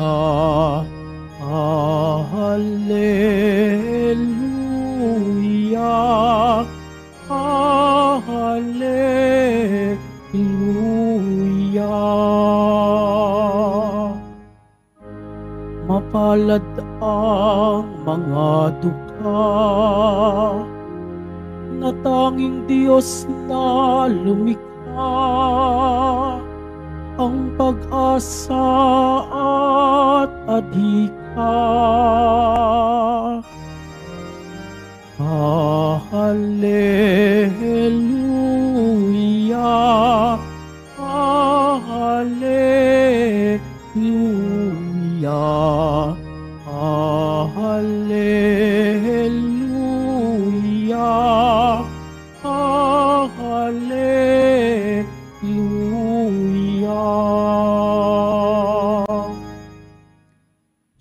Alleluia, Alleluia, Mapalad ang mga dukha na tanging Diyos na lumikha ang pag-asa at adhika.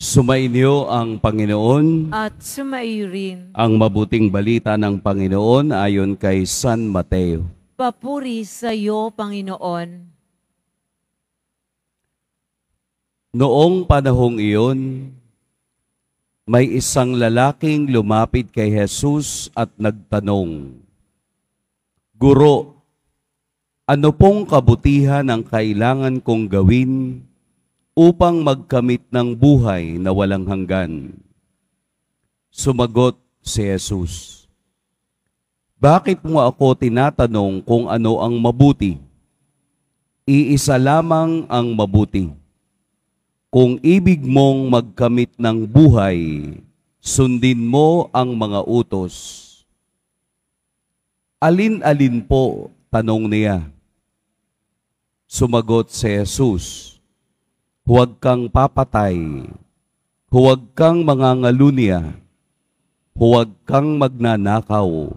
Sumainyo ang Panginoon at sumaiyo rin ang mabuting balita ng Panginoon ayon kay San Mateo. Papuri sa iyo, Panginoon. Noong panahong iyon, may isang lalaking lumapit kay Jesus at nagtanong, Guro, ano pong kabutihan ang kailangan kong gawin upang magkamit ng buhay na walang hanggan. Sumagot si Jesus, Bakit mo ako tinatanong kung ano ang mabuti? Iisa lamang ang mabuti. Kung ibig mong magkamit ng buhay, sundin mo ang mga utos. Alin-alin po, tanong niya. Sumagot si Jesus, huwag kang papatay, huwag kang mangangalunya, huwag kang magnanakaw,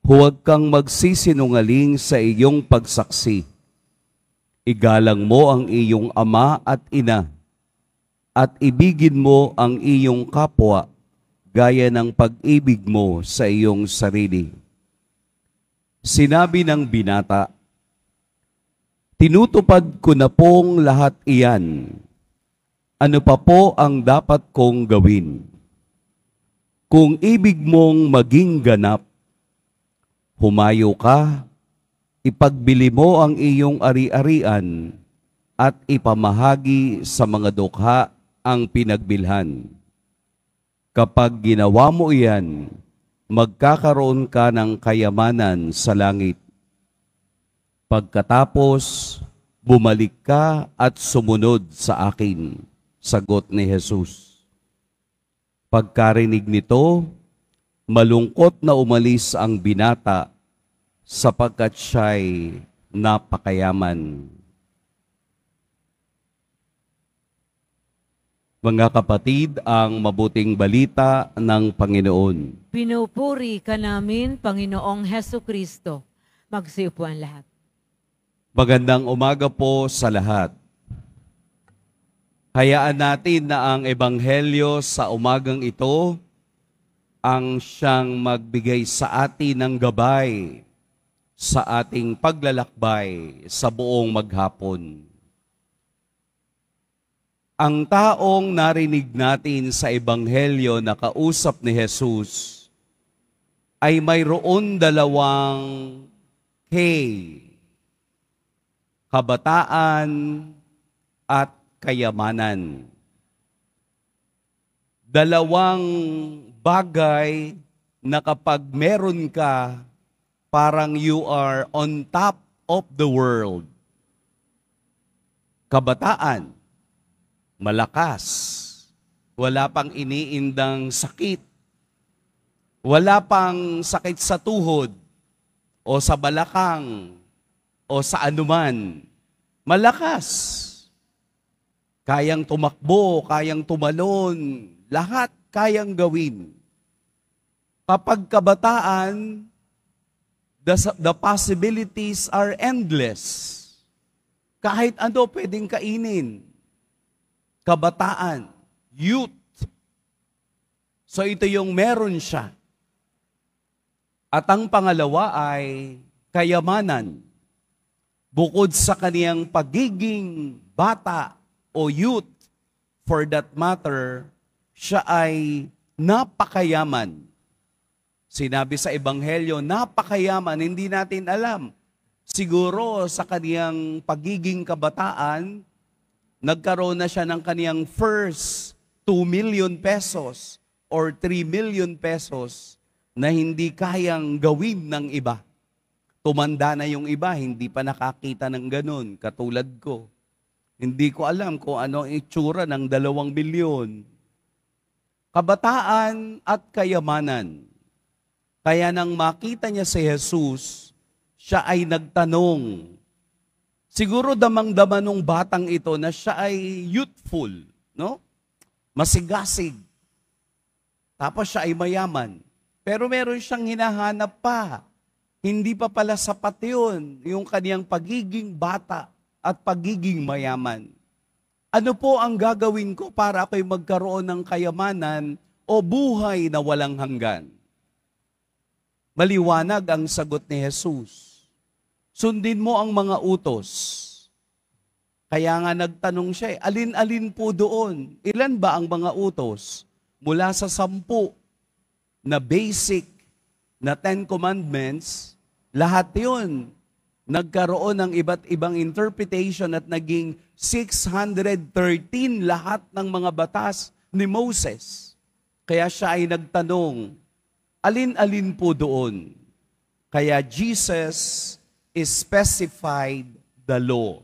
huwag kang magsisinungaling sa iyong pagsaksi. Igalang mo ang iyong ama at ina, at ibigin mo ang iyong kapwa gaya ng pag-ibig mo sa iyong sarili. Sinabi ng binata, Tinutupad ko na pong lahat iyan. Ano pa po ang dapat kong gawin? Kung ibig mong maging ganap, humayo ka, ipagbili mo ang iyong ari-arian at ipamahagi sa mga dukha ang pinagbilhan. Kapag ginawa mo iyan, magkakaroon ka ng kayamanan sa langit Pagkatapos, bumalik ka at sumunod sa akin. Sagot ni Jesus. Pagkarinig nito, malungkot na umalis ang binata sapagkat siya'y napakayaman. Mga kapatid, ang mabuting balita ng Panginoon. Pinupuri ka namin, Panginoong Heso Kristo. Magsiupuan lahat. Magandang umaga po sa lahat. Hayaan natin na ang Ebanghelyo sa umagang ito ang siyang magbigay sa atin ng gabay sa ating paglalakbay sa buong maghapon. Ang taong narinig natin sa Ebanghelyo na kausap ni Jesus ay mayroon dalawang K kabataan, at kayamanan. Dalawang bagay na kapag meron ka, parang you are on top of the world. Kabataan, malakas, wala pang iniindang sakit, wala pang sakit sa tuhod o sa balakang, o sa anuman. Malakas. Kayang tumakbo, kayang tumalon, lahat kayang gawin. Kapag the, the possibilities are endless. Kahit ano pwedeng kainin. Kabataan, youth. So ito yung meron siya. At ang pangalawa ay kayamanan. Bukod sa kaniyang pagiging bata o youth, for that matter, siya ay napakayaman. Sinabi sa Ebanghelyo, napakayaman, hindi natin alam. Siguro sa kaniyang pagiging kabataan, nagkaroon na siya ng kaniyang first 2 million pesos or 3 million pesos na hindi kayang gawin ng iba. Tumanda na yung iba, hindi pa nakakita ng ganun, katulad ko. Hindi ko alam kung ano ang itsura ng dalawang bilyon. Kabataan at kayamanan. Kaya nang makita niya si Jesus, siya ay nagtanong. Siguro damang-dama nung batang ito na siya ay youthful, no? Masigasig. Tapos siya ay mayaman. Pero meron siyang hinahanap pa. Hindi pa pala sapat yun, yung kaniyang pagiging bata at pagiging mayaman. Ano po ang gagawin ko para ako'y magkaroon ng kayamanan o buhay na walang hanggan? Maliwanag ang sagot ni Jesus. Sundin mo ang mga utos. Kaya nga nagtanong siya, eh, alin-alin po doon? Ilan ba ang mga utos? Mula sa sampu na basic na Ten Commandments, lahat yun, nagkaroon ng iba't ibang interpretation at naging 613 lahat ng mga batas ni Moses. Kaya siya ay nagtanong, alin-alin po doon? Kaya Jesus is specified the law.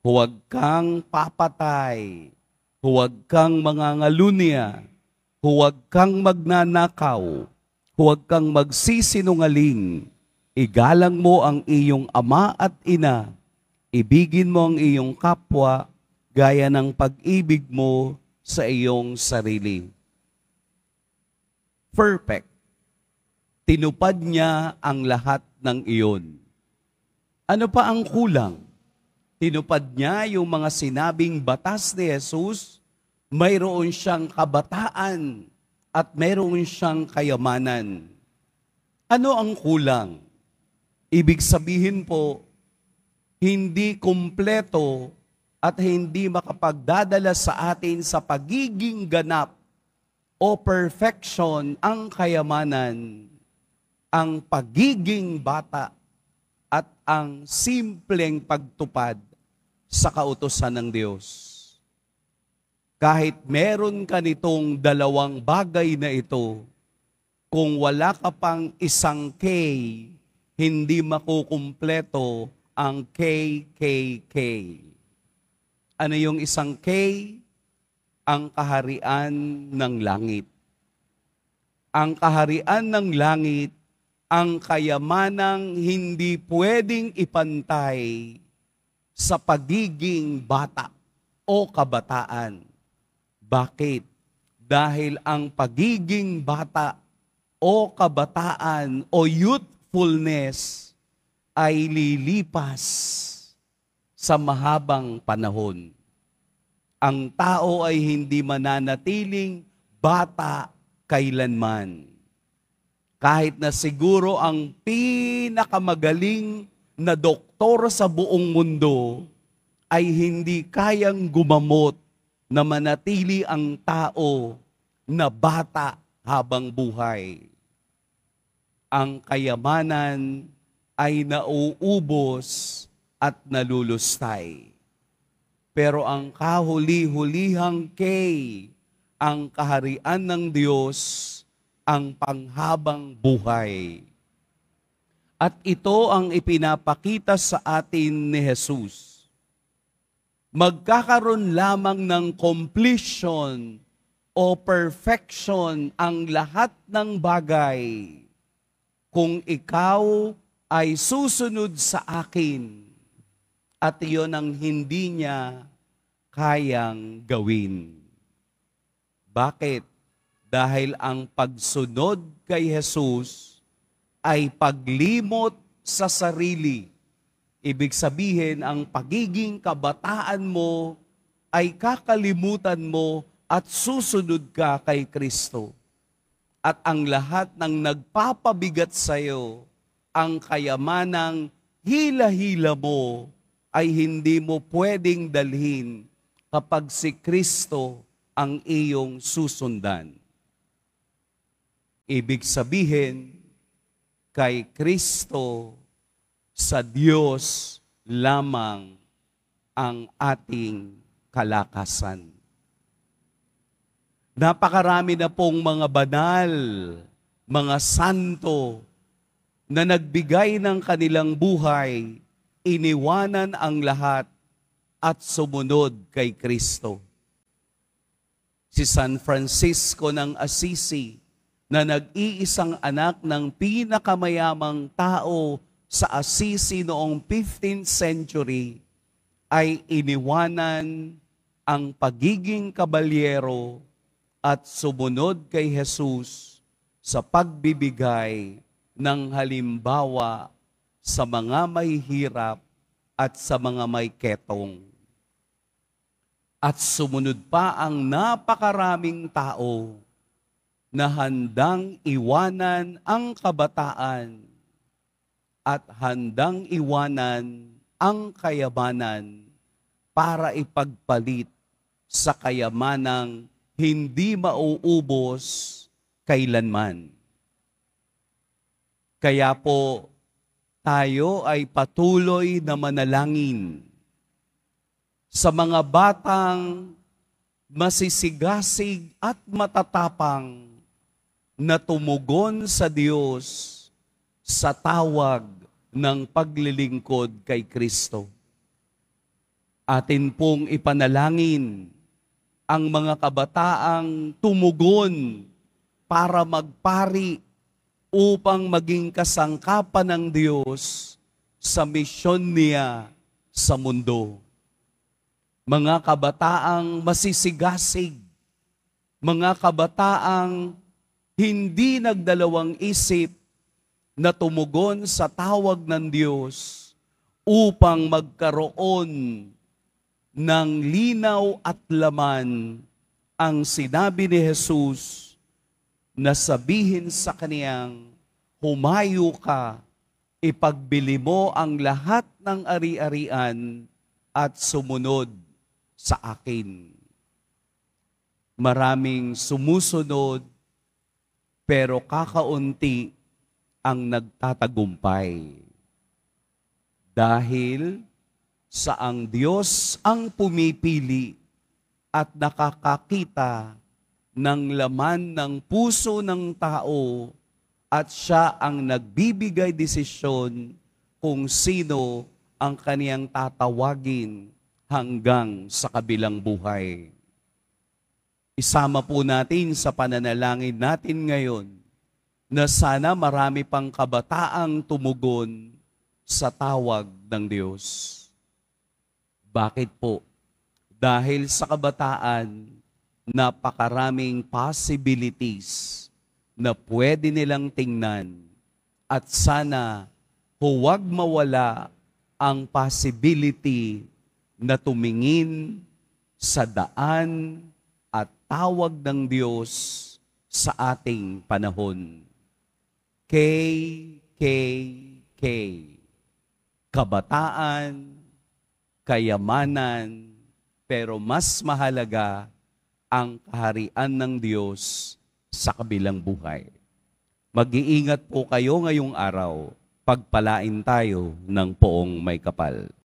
Huwag kang papatay. Huwag kang mangangalunya. Huwag kang magnanakaw. Huwag kang magsisinungaling Igalang mo ang iyong ama at ina, ibigin mo ang iyong kapwa gaya ng pag-ibig mo sa iyong sarili. Perfect. Tinupad niya ang lahat ng iyon. Ano pa ang kulang? Tinupad niya yung mga sinabing batas ni Jesus, mayroon siyang kabataan at mayroon siyang kayamanan. Ano ang kulang? Ibig sabihin po, hindi kumpleto at hindi makapagdadala sa atin sa pagiging ganap o perfection ang kayamanan, ang pagiging bata at ang simpleng pagtupad sa kautosan ng Diyos. Kahit meron ka nitong dalawang bagay na ito, kung wala ka pang isang kay hindi makukumpleto ang KKK. Ano yung isang K? Ang kaharian ng langit. Ang kaharian ng langit, ang kayamanang hindi pwedeng ipantay sa pagiging bata o kabataan. Bakit? Dahil ang pagiging bata o kabataan o youth fullness ay lilipas sa mahabang panahon. Ang tao ay hindi mananatiling bata kailanman. Kahit na siguro ang pinakamagaling na doktor sa buong mundo ay hindi kayang gumamot na manatili ang tao na bata habang buhay ang kayamanan ay nauubos at nalulustay. Pero ang kahuli-hulihang kay, ang kaharian ng Diyos, ang panghabang buhay. At ito ang ipinapakita sa atin ni Jesus. Magkakaroon lamang ng completion o perfection ang lahat ng bagay kung ikaw ay susunod sa akin. At iyon ang hindi niya kayang gawin. Bakit? Dahil ang pagsunod kay Jesus ay paglimot sa sarili. Ibig sabihin, ang pagiging kabataan mo ay kakalimutan mo at susunod ka kay Kristo at ang lahat ng nagpapabigat sa iyo, ang kayamanang hila-hila mo ay hindi mo pwedeng dalhin kapag si Kristo ang iyong susundan. Ibig sabihin, kay Kristo sa Diyos lamang ang ating kalakasan. Napakarami na pong mga banal, mga santo, na nagbigay ng kanilang buhay, iniwanan ang lahat at sumunod kay Kristo. Si San Francisco ng Assisi, na nag-iisang anak ng pinakamayamang tao sa Assisi noong 15th century, ay iniwanan ang pagiging kabalyero at sumunod kay Jesus sa pagbibigay ng halimbawa sa mga may hirap at sa mga may ketong. At sumunod pa ang napakaraming tao na handang iwanan ang kabataan at handang iwanan ang kayamanan para ipagpalit sa kayamanang hindi mauubos kailanman. Kaya po, tayo ay patuloy na manalangin sa mga batang masisigasig at matatapang na tumugon sa Diyos sa tawag ng paglilingkod kay Kristo. Atin pong ipanalangin ang mga kabataang tumugon para magpari upang maging kasangkapan ng Diyos sa misyon niya sa mundo. Mga kabataang masisigasig, mga kabataang hindi nagdalawang isip na tumugon sa tawag ng Diyos upang magkaroon ng linaw at laman ang sinabi ni Jesus na sabihin sa kaniyang, humayo ka, ipagbili mo ang lahat ng ari-arian at sumunod sa akin. Maraming sumusunod pero kakaunti ang nagtatagumpay. Dahil sa ang Diyos ang pumipili at nakakakita ng laman ng puso ng tao at siya ang nagbibigay desisyon kung sino ang kaniyang tatawagin hanggang sa kabilang buhay. Isama po natin sa pananalangin natin ngayon na sana marami pang kabataang tumugon sa tawag ng Diyos. Bakit po? Dahil sa kabataan, napakaraming possibilities na pwede nilang tingnan at sana huwag mawala ang possibility na tumingin sa daan at tawag ng Diyos sa ating panahon. K, K, K. Kabataan, kayamanan, pero mas mahalaga ang kaharian ng Diyos sa kabilang buhay. Mag-iingat po kayo ngayong araw. Pagpalain tayo ng poong may kapal.